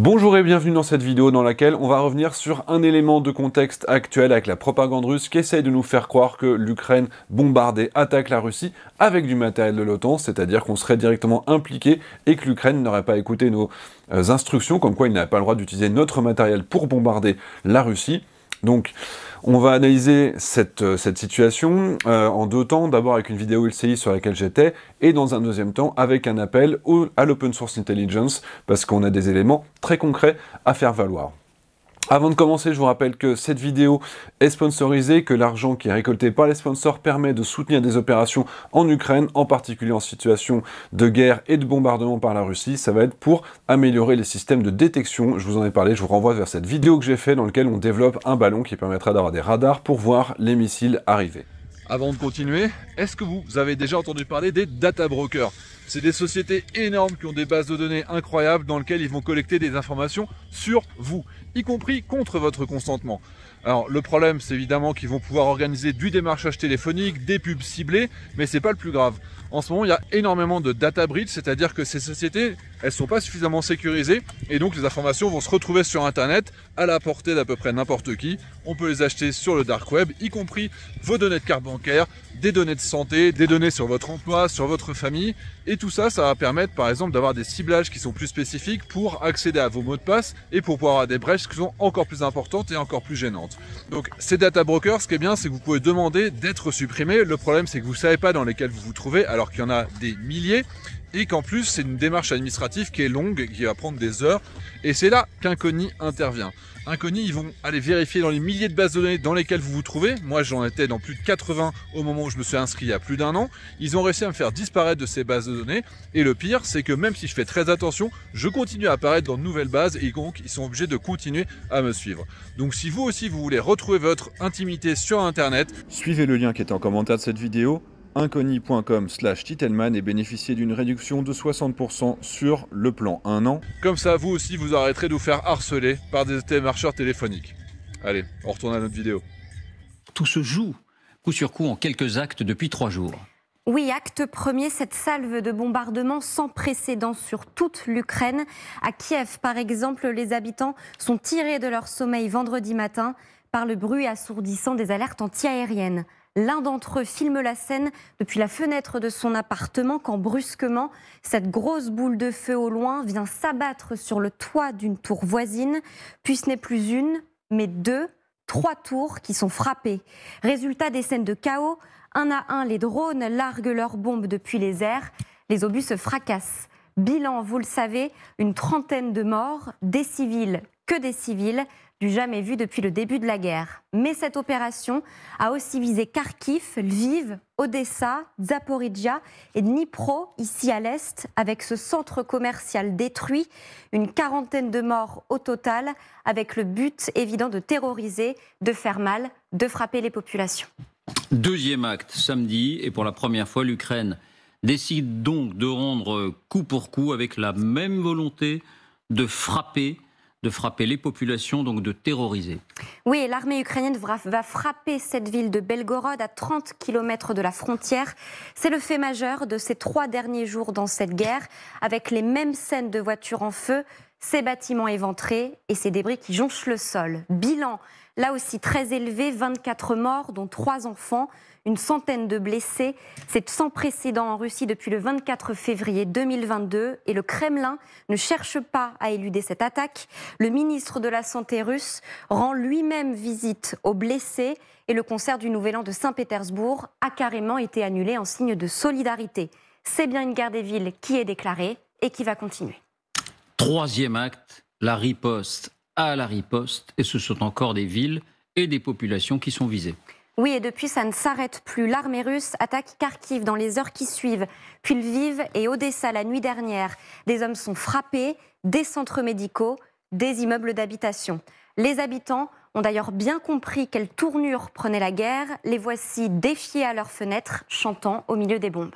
Bonjour et bienvenue dans cette vidéo dans laquelle on va revenir sur un élément de contexte actuel avec la propagande russe qui essaye de nous faire croire que l'Ukraine bombarde attaque la Russie avec du matériel de l'OTAN, c'est-à-dire qu'on serait directement impliqué et que l'Ukraine n'aurait pas écouté nos euh, instructions, comme quoi il n'a pas le droit d'utiliser notre matériel pour bombarder la Russie. Donc, on va analyser cette, euh, situation euh, en deux temps, d'abord avec une vidéo LCI sur laquelle j'étais, et dans un deuxième temps avec un appel à l'open source intelligence, parce qu'on a des éléments très concrets à faire valoir. Avant de commencer, je vous rappelle que cette vidéo est sponsorisée, que l'argent qui est récolté par les sponsors permet de soutenir des opérations en Ukraine, en particulier en situation de guerre et de bombardement par la Russie. Ça va être pour améliorer les systèmes de détection. Je vous en ai parlé, je vous renvoie vers cette vidéo que j'ai faite dans laquelle on développe un ballon qui permettra d'avoir des radars pour voir les missiles arriver avant de continuer, est-ce que vous avez déjà entendu parler des data brokers C'est des sociétés énormes qui ont des bases de données incroyables dans lesquelles ils vont collecter des informations sur vous, y compris contre votre consentement. Alors le problème, c'est évidemment qu'ils vont pouvoir organiser du démarchage téléphonique, des pubs ciblées, mais c'est pas le plus grave en ce moment, il y a énormément de data breach, c'est-à-dire que ces sociétés, elles sont pas suffisamment sécurisées et donc les informations vont se retrouver sur Internet à la portée d'à peu près n'importe qui. On peut les acheter sur le dark web, y compris vos données de carte bancaire, des données de santé, des données sur votre emploi, sur votre famille. Et tout ça, ça va permettre par exemple d'avoir des ciblages qui sont plus spécifiques pour accéder à vos mots de passe et pour pouvoir avoir des brèches qui sont encore plus importantes et encore plus gênantes. Donc ces data brokers, ce qui est bien, c'est que vous pouvez demander d'être supprimés. Le problème, c'est que vous ne savez pas dans lesquels vous vous trouvez alors qu'il y en a des milliers, et qu'en plus c'est une démarche administrative qui est longue, qui va prendre des heures, et c'est là qu'Inconi intervient. Inconi, ils vont aller vérifier dans les milliers de bases de données dans lesquelles vous vous trouvez. Moi, j'en étais dans plus de 80 au moment où je me suis inscrit il y a plus d'un an. Ils ont réussi à me faire disparaître de ces bases de données. Et le pire, c'est que même si je fais très attention, je continue à apparaître dans de nouvelles bases et donc ils sont obligés de continuer à me suivre. Donc, si vous aussi vous voulez retrouver votre intimité sur Internet, suivez le lien qui est en commentaire de cette vidéo inconnicom slash Titelman et bénéficiez d'une réduction de 60% sur le plan 1 an. Comme ça, vous aussi, vous arrêterez de vous faire harceler par des démarcheurs téléphoniques. Allez, on retourne à notre vidéo. Tout se joue, coup sur coup, en quelques actes depuis trois jours. Oui, acte premier, cette salve de bombardements sans précédent sur toute l'Ukraine. À Kiev, par exemple, les habitants sont tirés de leur sommeil vendredi matin par le bruit assourdissant des alertes antiaériennes. L'un d'entre eux filme la scène depuis la fenêtre de son appartement quand brusquement, cette grosse boule de feu au loin vient s'abattre sur le toit d'une tour voisine, puis ce n'est plus une, mais deux, trois tours qui sont frappées. Résultat des scènes de chaos, un à un, les drones larguent leurs bombes depuis les airs, les obus se fracassent. Bilan, vous le savez, une trentaine de morts, des civils, que des civils, du jamais vu depuis le début de la guerre. Mais cette opération a aussi visé Kharkiv, Lviv, Odessa, Zaporizhia et Dnipro, ici à l'est, avec ce centre commercial détruit, une quarantaine de morts au total, avec le but évident de terroriser, de faire mal, de frapper les populations. Deuxième acte, samedi, et pour la première fois, l'Ukraine décide donc de rendre coup pour coup avec la même volonté de frapper de frapper les populations, donc de terroriser. Oui, l'armée ukrainienne va frapper cette ville de Belgorod à 30 km de la frontière. C'est le fait majeur de ces trois derniers jours dans cette guerre, avec les mêmes scènes de voitures en feu, ces bâtiments éventrés et ces débris qui jonchent le sol. Bilan, là aussi très élevé, 24 morts, dont trois enfants, une centaine de blessés. C'est sans précédent en Russie depuis le 24 février 2022 et le Kremlin ne cherche pas à éluder cette attaque. Le ministre de la Santé russe rend lui-même visite aux blessés et le concert du Nouvel An de Saint-Pétersbourg a carrément été annulé en signe de solidarité. C'est bien une guerre des villes qui est déclarée et qui va continuer. Troisième acte, la riposte à la riposte, et ce sont encore des villes et des populations qui sont visées. Oui, et depuis, ça ne s'arrête plus. L'armée russe attaque Kharkiv dans les heures qui suivent, puis Lviv et Odessa la nuit dernière. Des hommes sont frappés, des centres médicaux, des immeubles d'habitation. Les habitants ont d'ailleurs bien compris quelle tournure prenait la guerre. Les voici défiés à leurs fenêtres, chantant au milieu des bombes.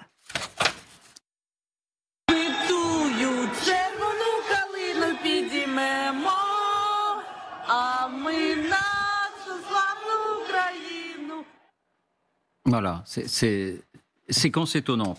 Voilà, c'est séquence étonnante.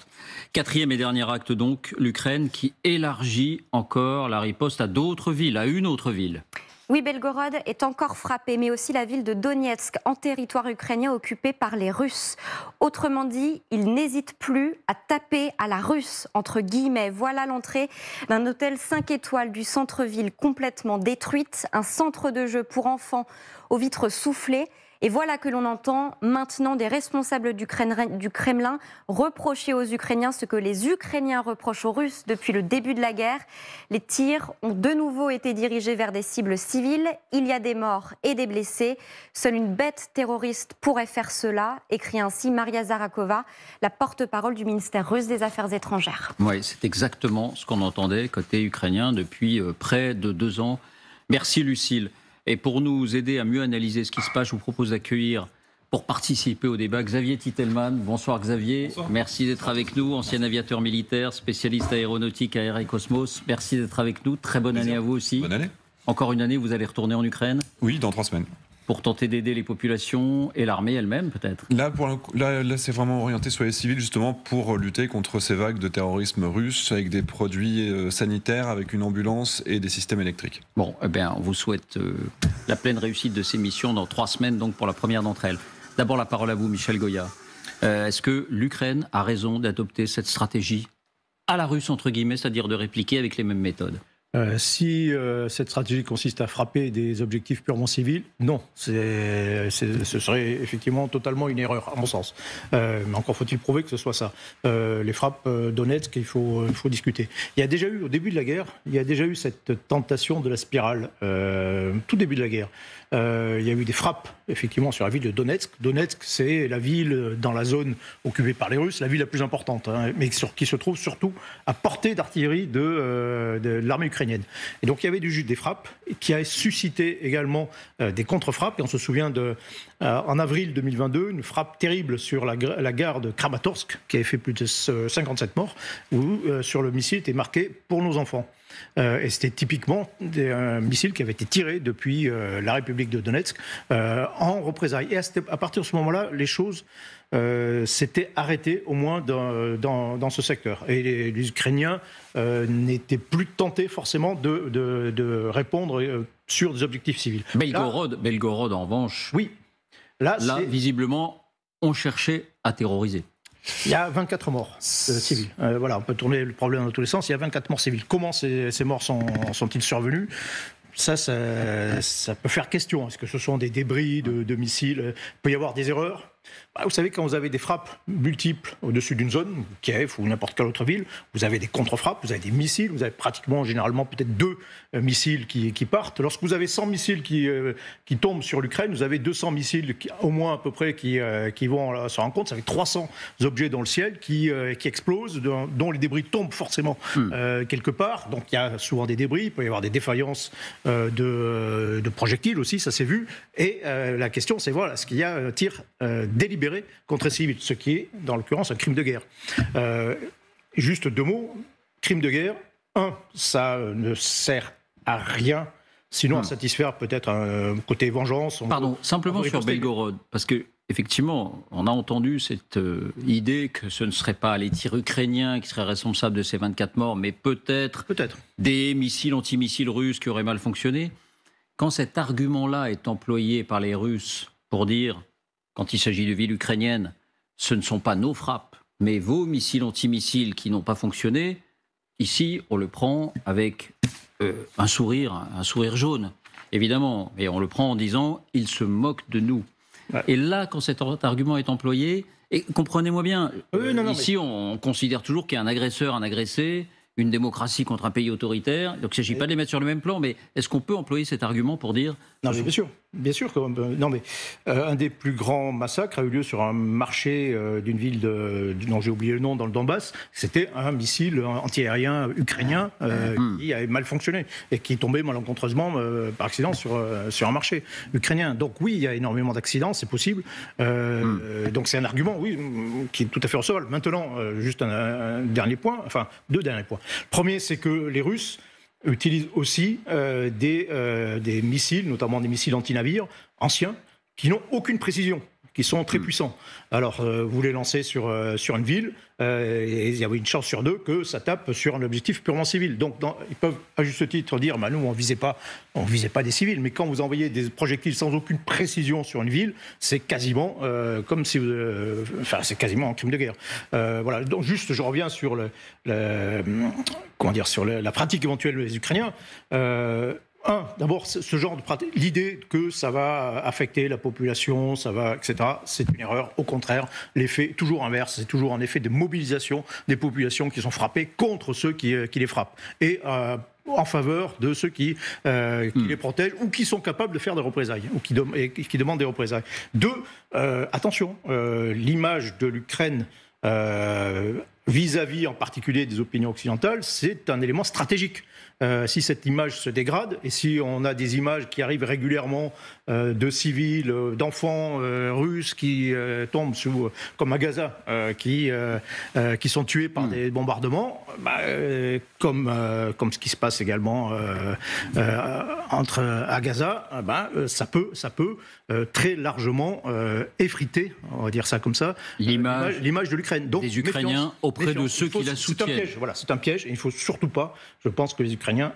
Quatrième et dernier acte donc, l'Ukraine qui élargit encore la riposte à d'autres villes, à une autre ville. Oui, Belgorod est encore frappée, mais aussi la ville de Donetsk, en territoire ukrainien occupé par les Russes. Autrement dit, ils n'hésitent plus à taper à la russe, entre guillemets. Voilà l'entrée d'un hôtel 5 étoiles du centre-ville complètement détruite, un centre de jeu pour enfants aux vitres soufflées et voilà que l'on entend maintenant des responsables du, Kremlin reprocher aux Ukrainiens ce que les Ukrainiens reprochent aux Russes depuis le début de la guerre. Les tirs ont de nouveau été dirigés vers des cibles civiles. Il y a des morts et des blessés. Seule une bête terroriste pourrait faire cela, écrit ainsi Maria Zarakova, la porte-parole du ministère russe des Affaires étrangères. Oui, c'est exactement ce qu'on entendait côté ukrainien depuis euh, près de deux ans. Merci Lucille. Et pour nous aider à mieux analyser ce qui se passe, je vous propose d'accueillir pour participer au débat Xavier Titelman. Bonsoir Xavier, merci d'être avec nous, ancien aviateur militaire, spécialiste aéronautique à et Cosmos. Merci d'être avec nous, très bonne année à vous aussi. Bonne année. Encore une année, vous allez retourner en Ukraine Oui, dans trois semaines pour tenter d'aider les populations et l'armée elle-même peut-être Là, c'est vraiment orienté sur les civils justement pour lutter contre ces vagues de terrorisme russe avec des produits euh, sanitaires, avec une ambulance et des systèmes électriques. Bon, eh bien, on vous souhaite euh, la pleine réussite de ces missions dans trois semaines donc pour la première d'entre elles. D'abord la parole à vous, Michel Goya. Euh, est-ce que l'Ukraine a raison d'adopter cette stratégie à la russe, entre guillemets, c'est-à-dire de répliquer avec les mêmes méthodes euh, si euh, cette stratégie consiste à frapper des objectifs purement civils, non, ce serait effectivement totalement une erreur, à mon sens. Euh, mais encore faut-il prouver que ce soit ça. les frappes Donetsk, qu'il faut, faut discuter. Il y a déjà eu, au début de la guerre, il y a déjà eu cette tentation de la spirale, tout début de la guerre. il y a eu des frappes, effectivement, sur la ville de Donetsk. Donetsk, c'est la ville dans la zone occupée par les Russes, la ville la plus importante, hein, mais sur, qui se trouve surtout à portée d'artillerie de, de l'armée ukrainienne. Et donc il y avait du jus des frappes qui a suscité également euh, des contre-frappes. Et on se souvient de, euh, en avril 2022, une frappe terrible sur la, gare de Kramatorsk qui avait fait plus de 57 morts, où euh, sur le missile était marqué pour nos enfants. Euh, et c'était typiquement des, un missile qui avait été tiré depuis euh, la République de Donetsk euh, en représailles. Et à, partir de ce moment-là, les choses s'étaient arrêtées, au moins dans, ce secteur. Et les, Ukrainiens n'étaient plus tentés forcément de, répondre sur des objectifs civils. Belgorod, Belgorod en revanche. Oui. Là visiblement, on cherchait à terroriser. Il y a 24 morts euh, civils. Euh, voilà, on peut tourner le problème dans tous les sens. Il y a 24 morts civils. Comment ces, morts sont, ils survenus ça, ça, peut faire question. Est-ce que ce sont des débris de, de missiles Il euh, peut y avoir des erreurs bah, vous savez, quand vous avez des frappes multiples au-dessus d'une zone, Kiev ou n'importe quelle autre ville, vous avez des contre-frappes, vous avez des missiles, vous avez pratiquement, généralement, peut-être deux euh, missiles qui, partent. Lorsque vous avez 100 missiles qui, euh, qui tombent sur l'Ukraine, vous avez 200 missiles au moins à peu près qui, euh, qui vont se rencontrer. Ça fait 300 objets dans le ciel qui, qui explosent, dont les débris tombent forcément hmm. quelque part. Donc il y a souvent des débris, il peut y avoir des défaillances de, de projectiles aussi, ça s'est vu. Et la question, c'est voilà, est-ce qu'il y a un tir délibéré contre les civils, ce qui est, dans l'occurrence, un crime de guerre. Euh, juste deux mots. Crime de guerre, un, ça ne sert à rien Sinon, hmm. à satisfaire peut-être un côté vengeance. Pardon, simplement sur Belgorod, parce que effectivement, on a entendu cette euh, idée que ce ne serait pas les tirs ukrainiens qui seraient responsables de ces 24 morts, mais peut-être peut des missiles antimissiles russes qui auraient mal fonctionné. Quand cet argument-là est employé par les Russes pour dire quand il s'agit de villes ukrainiennes, ce ne sont pas nos frappes, mais vos missiles anti-missiles qui n'ont pas fonctionné. Ici, on le prend avec euh, un sourire, un sourire jaune, évidemment, et on le prend en disant ils se moquent de nous. Et là, quand cet argument est employé, et comprenez-moi bien, euh, ici, on, considère toujours qu'il y a un agresseur, un agressé, une démocratie contre un pays autoritaire. Donc il ne s'agit pas de les mettre sur le même plan, mais est-ce qu'on peut employer cet argument pour dire... Non, mais pas sûr. Bien sûr, que, euh, non mais euh, un des plus grands massacres a eu lieu sur un marché euh, d'une ville dont j'ai oublié le nom dans le Donbass. C'était un missile antiaérien ukrainien ah, hmm. qui avait mal fonctionné et qui tombait malencontreusement par accident sur sur un marché ukrainien. Donc oui, il y a énormément d'accidents, c'est possible. Hmm. Donc c'est un argument, oui, mm, qui est tout à fait recevable. Maintenant, juste un, un, dernier point, enfin deux derniers points. Premier, c'est que les Russes utilisent aussi euh, des, euh, des missiles, notamment des missiles anti-navires anciens, qui n'ont aucune précision qui sont très mm. puissants. Alors, euh, vous les lancez sur, euh, sur une ville, euh, et il y avait une chance sur deux que ça tape sur un objectif purement civil. Donc, ils peuvent, à juste titre, dire bah, nous, on ne visait, pas, on visait pas des civils. Mais quand vous envoyez des projectiles sans aucune précision sur une ville, c'est quasiment comme si. Enfin, c'est quasiment un crime de guerre. voilà. Donc, juste, je reviens sur, le, comment dire, sur la pratique éventuelle des Ukrainiens un, d'abord, ce genre de pratique, l'idée que ça va affecter la population, ça va, etc., c'est une erreur. Au contraire, l'effet toujours inverse, c'est toujours un effet de mobilisation des populations qui sont frappées contre ceux qui, euh, les frappent. Et euh, en faveur de ceux qui, euh, qui hmm. les protègent ou qui sont capables de faire des représailles ou qui, demandent des représailles. Deux, attention, l'image de l'Ukraine vis à -vis en particulier des opinions occidentales, c'est un élément stratégique. Euh, si cette image se dégrade et si on a des images qui arrivent régulièrement euh, de civils, euh, d'enfants euh, russes qui tombent sous, comme à Gaza, qui, sont tués par hmm. des bombardements, bah, comme, ce qui se passe également entre, à Gaza, bah, ça peut, ça peut très largement effriter, on va dire ça comme ça, l'image de l'Ukraine. Donc, des Ukrainiens auprès de ceux qui la soutiennent. C'est un piège, voilà, c'est un piège, il ne faut surtout pas, je pense que les Ukrainiens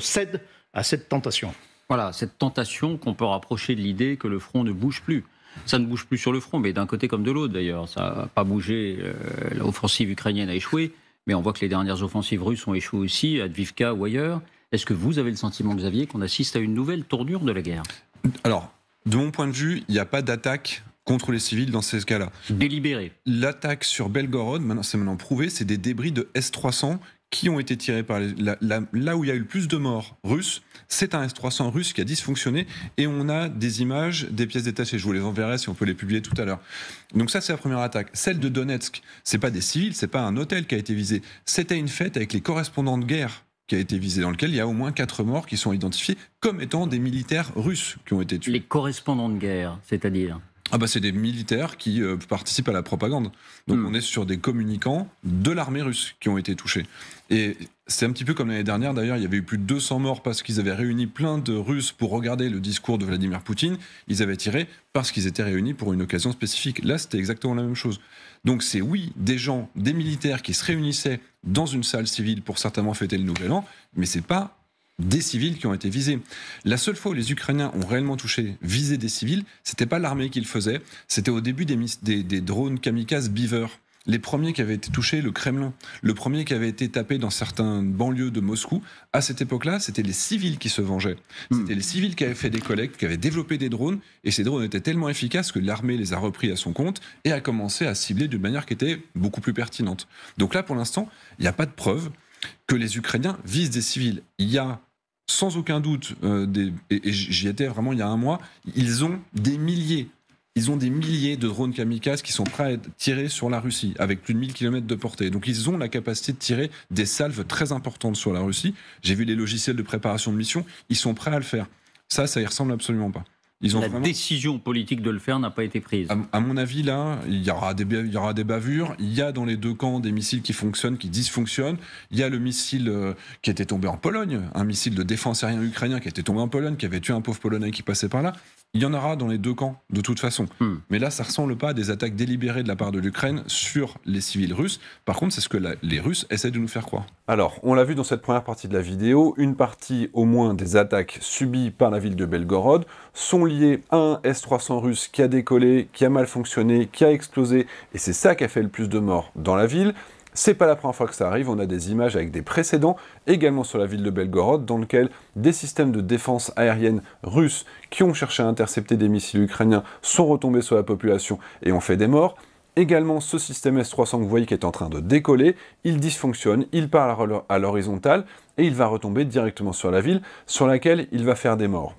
cèdent à cette tentation. Voilà, cette tentation qu'on peut rapprocher de l'idée que le front ne bouge plus. Ça ne bouge plus sur le front, mais d'un côté comme de l'autre d'ailleurs. Ça n'a pas bougé, euh, l'offensive ukrainienne a échoué, mais on voit que les dernières offensives russes ont échoué aussi, à Dvivka ou ailleurs. Est-ce que vous avez le sentiment, Xavier, qu'on assiste à une nouvelle tournure de la guerre Alors, de mon point de vue, il n'y a pas d'attaque contre les civils dans ces cas-là. Délibéré. L'attaque sur Belgorod, c'est maintenant prouvé, c'est des débris de S-300 qui ont été tirés par là où il y a eu le plus de morts russes, c'est un S-300 russe qui a dysfonctionné et on a des images des pièces détachées. Je vous les enverrai si on peut les publier tout à l'heure. Donc ça, c'est la première attaque. Celle de Donetsk, c'est pas des civils, c'est pas un hôtel qui a été visé. C'était une fête avec les correspondants de guerre qui a été visé, dans lequel il y a au moins quatre morts qui sont identifiés comme étant des militaires russes qui ont été tués. Les correspondants de guerre, c'est-à-dire ah bah c'est des militaires qui euh, participent à la propagande. Donc hmm. on est sur des communicants de l'armée russe qui ont été touchés. Et c'est un petit peu comme l'année dernière d'ailleurs, il y avait eu plus de 200 morts parce qu'ils avaient réuni plein de Russes pour regarder le discours de Vladimir Poutine. Ils avaient tiré parce qu'ils étaient réunis pour une occasion spécifique. Là c'était exactement la même chose. Donc c'est oui, des gens, des militaires qui se réunissaient dans une salle civile pour certainement fêter le Nouvel An, mais c'est pas des civils qui ont été visés. La seule fois où les Ukrainiens ont réellement touché, visé des civils, c'était pas l'armée qui le faisait, c'était au début des, des drones kamikazes Beaver. Les premiers qui avaient été touchés, le Kremlin. Le premier qui avait été tapé dans certains banlieues de Moscou, à cette époque-là, c'était les civils qui se vengeaient. Hmm. C'était les civils qui avaient fait des collectes, qui avaient développé des drones, et ces drones étaient tellement efficaces que l'armée les a repris à son compte et a commencé à cibler d'une manière qui était beaucoup plus pertinente. Donc là, pour l'instant, il n'y a pas de preuve que les Ukrainiens visent des civils. Il y a sans aucun doute, euh, et, j'y étais vraiment il y a un mois, ils ont des milliers, ils ont des milliers de drones kamikazes qui sont prêts à être tirés sur la Russie, avec plus de 1000 km de portée. Donc ils ont la capacité de tirer des salves très importantes sur la Russie. J'ai vu les logiciels de préparation de mission, ils sont prêts à le faire. Ça, ça y ressemble absolument pas la décision politique de le faire n'a pas été prise. À, mon avis, là, il y, aura des, bavures. Il y a dans les deux camps des missiles qui fonctionnent, qui dysfonctionnent. Il y a le missile euh, qui était tombé en Pologne, un missile de défense aérien ukrainien qui était tombé en Pologne, qui avait tué un pauvre Polonais qui passait par là. Il y en aura dans les deux camps, de toute façon. Hmm. Mais là, ça ressemble pas à des attaques délibérées de la part de l'Ukraine sur les civils russes. Par contre, c'est ce que les Russes essaient de nous faire croire. Alors, on l'a vu dans cette première partie de la vidéo, une partie au moins des attaques subies par la ville de Belgorod sont liées à un S-300 russe qui a décollé, qui a mal fonctionné, qui a explosé, et c'est ça qui a fait le plus de morts dans la ville. C'est pas la première fois que ça arrive, on a des images avec des précédents, également sur la ville de Belgorod, dans lequel des systèmes de défense aérienne russes qui ont cherché à intercepter des missiles ukrainiens sont retombés sur la population et ont fait des morts. Également, ce système S-300 que vous voyez qui est en train de décoller, il dysfonctionne, il part à l'horizontale et il va retomber directement sur la ville, sur laquelle il va faire des morts.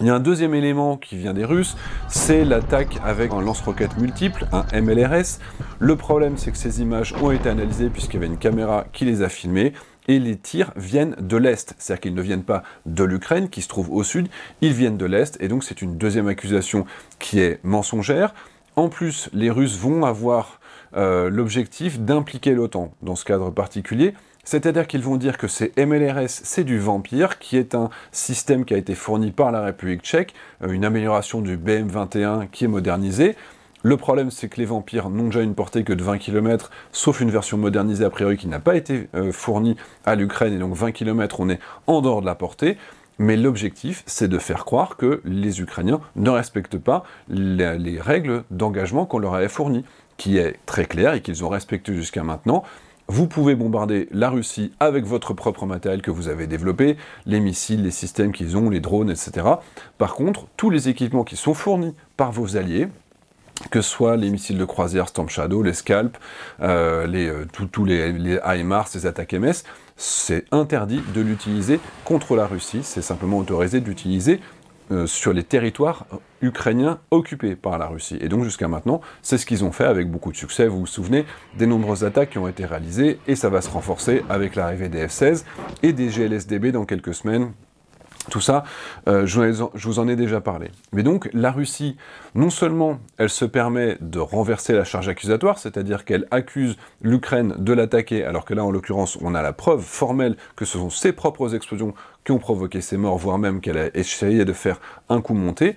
Il y a un deuxième élément qui vient des Russes, c'est l'attaque avec un lance-roquette multiple, un MLRS. Le problème, c'est que ces images ont été analysées puisqu'il y avait une caméra qui les a filmées et les tirs viennent de l'Est. C'est-à-dire qu'ils ne viennent pas de l'Ukraine, qui se trouve au sud, ils viennent de l'Est, et donc c'est une deuxième accusation qui est mensongère. En plus, les Russes vont avoir euh, l'objectif d'impliquer l'OTAN dans ce cadre particulier, c'est-à-dire qu'ils vont dire que c'est MLRS, c'est du Vampire, qui est un système qui a été fourni par la République tchèque, euh, une amélioration du BM21 qui est modernisé. Le problème, c'est que les vampires n'ont déjà une portée que de 20 km, sauf une version modernisée a priori qui n'a pas été euh, fournie à l'Ukraine, et donc 20 km, on est en dehors de la portée. Mais l'objectif, c'est de faire croire que les Ukrainiens ne respectent pas les règles d'engagement qu'on leur avait fournies, qui est très claire et qu'ils ont respecté jusqu'à maintenant vous pouvez bombarder la Russie avec votre propre matériel que vous avez développé, les missiles, les systèmes qu'ils ont, les drones, etc. Par contre, tous les équipements qui sont fournis par vos alliés, que ce soit les missiles de croisière Storm Shadow, les Scalp, euh, les, euh, tous les, les les attaques MS, c'est interdit de l'utiliser contre la Russie, c'est simplement autorisé d'utiliser euh, sur les territoires ukrainiens occupés par la Russie. Et donc jusqu'à maintenant, c'est ce qu'ils ont fait avec beaucoup de succès. Vous vous souvenez des nombreuses attaques qui ont été réalisées et ça va se renforcer avec l'arrivée des F-16 et des GLSDB dans quelques semaines tout ça, euh, je vous en ai déjà parlé. Mais donc, la Russie, non seulement elle se permet de renverser la charge accusatoire, c'est-à-dire qu'elle accuse l'Ukraine de l'attaquer, alors que là, en l'occurrence, on a la preuve formelle que ce sont ses propres explosions qui ont provoqué ces morts, voire même qu'elle a essayé de faire un coup monté,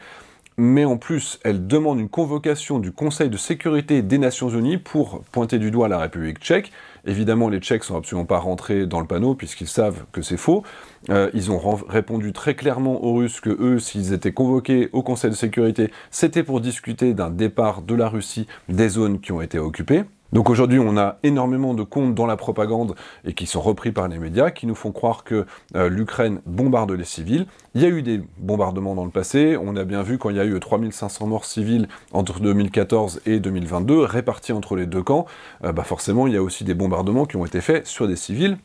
mais en plus, elle demande une convocation du Conseil de sécurité des Nations Unies pour pointer du doigt la République tchèque, Évidemment, les Tchèques ne sont absolument pas rentrés dans le panneau puisqu'ils savent que c'est faux. Euh, ils ont répondu très clairement aux Russes que eux, s'ils étaient convoqués au Conseil de sécurité, c'était pour discuter d'un départ de la Russie des zones qui ont été occupées. Donc aujourd'hui, on a énormément de comptes dans la propagande et qui sont repris par les médias, qui nous font croire que euh, l'Ukraine bombarde les civils. Il y a eu des bombardements dans le passé, on a bien vu quand il y a eu 3500 morts civils entre 2014 et 2022, répartis entre les deux camps, euh, bah forcément, il y a aussi des bombardements qui ont été faits sur des civils,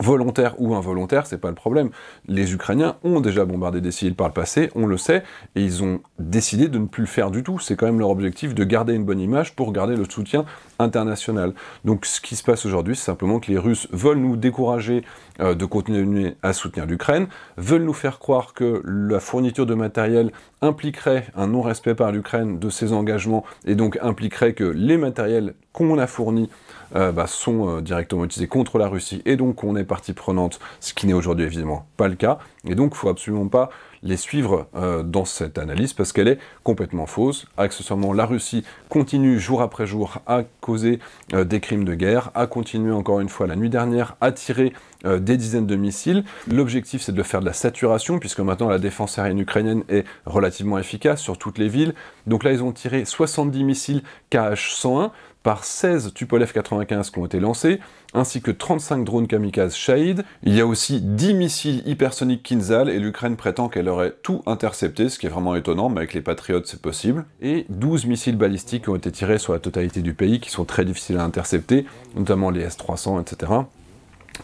volontaire ou involontaire, c'est pas le problème. Les Ukrainiens ont déjà bombardé des civils par le passé, on le sait, et ils ont décidé de ne plus le faire du tout. C'est quand même leur objectif de garder une bonne image pour garder le soutien international. Donc ce qui se passe aujourd'hui, c'est simplement que les Russes veulent nous décourager euh, de continuer à soutenir l'Ukraine, veulent nous faire croire que la fourniture de matériel impliquerait un non-respect par l'Ukraine de ses engagements et donc impliquerait que les matériels qu'on a fourni euh, bah, sont euh, directement utilisés contre la Russie et donc on est partie prenante, ce qui n'est aujourd'hui évidemment pas le cas. Et donc il faut absolument pas les suivre euh, dans cette analyse parce qu'elle est complètement fausse. Accessoirement, la Russie continue jour après jour à causer des crimes de guerre, à continuer encore une fois la nuit dernière à tirer des dizaines de missiles. L'objectif c'est de faire de la saturation puisque maintenant la défense aérienne ukrainienne est relativement efficace sur toutes les villes. Donc là ils ont tiré 70 missiles KH-101, par 16 Tupolev 95 qui ont été lancés, ainsi que 35 drones kamikazes Shahid. Il y a aussi 10 missiles hypersoniques Kinzhal et l'Ukraine prétend qu'elle aurait tout intercepté, ce qui est vraiment étonnant, mais avec les Patriotes c'est possible. Et 12 missiles balistiques ont été tirés sur la totalité du pays qui sont très difficiles à intercepter, notamment les S-300, etc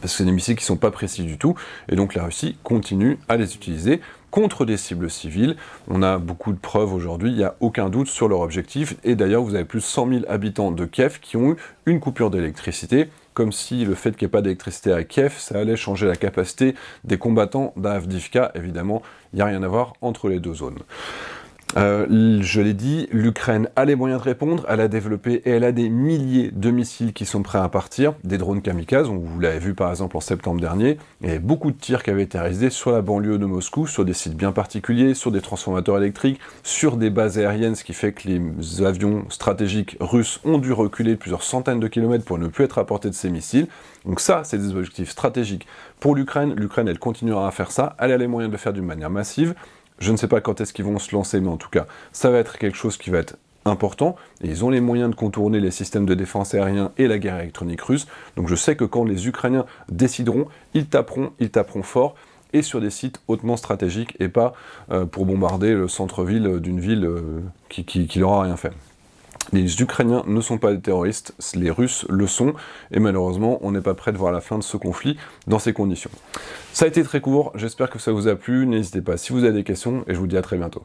parce que c'est des missiles qui ne sont pas précis du tout, et donc la Russie continue à les utiliser, contre des cibles civiles. On a beaucoup de preuves aujourd'hui, il n'y a aucun doute sur leur objectif. Et d'ailleurs, vous avez plus de 100 000 habitants de Kiev qui ont eu une coupure d'électricité comme si le fait qu'il n'y ait pas d'électricité à Kiev, ça allait changer la capacité des combattants d'Avdivka. Évidemment, il n'y a rien à voir entre les deux zones. Euh, je l'ai dit, l'Ukraine a les moyens de répondre, elle a développé et elle a des milliers de missiles qui sont prêts à partir, des drones kamikazes, on vous l'avez vu par exemple en septembre dernier, et beaucoup de tirs qui avaient été réalisés sur la banlieue de Moscou, sur des sites bien particuliers, sur des transformateurs électriques, sur des bases aériennes, ce qui fait que les avions stratégiques russes ont dû reculer plusieurs centaines de kilomètres pour ne plus être à portée de ces missiles. Donc ça, c'est des objectifs stratégiques pour l'Ukraine. L'Ukraine, elle continuera à faire ça, elle a les moyens de le faire d'une manière massive. Je ne sais pas quand est-ce qu'ils vont se lancer, mais en tout cas, ça va être quelque chose qui va être important. Et ils ont les moyens de contourner les systèmes de défense aérien et la guerre électronique russe. Donc je sais que quand les Ukrainiens décideront, ils taperont, ils taperont fort et sur des sites hautement stratégiques et pas euh, pour bombarder le centre-ville d'une ville, euh, qui, n'aura rien fait. Les Ukrainiens ne sont pas des terroristes, les Russes le sont, et malheureusement, on n'est pas prêt de voir la fin de ce conflit dans ces conditions. Ça a été très court, j'espère que ça vous a plu, n'hésitez pas si vous avez des questions, et je vous dis à très bientôt.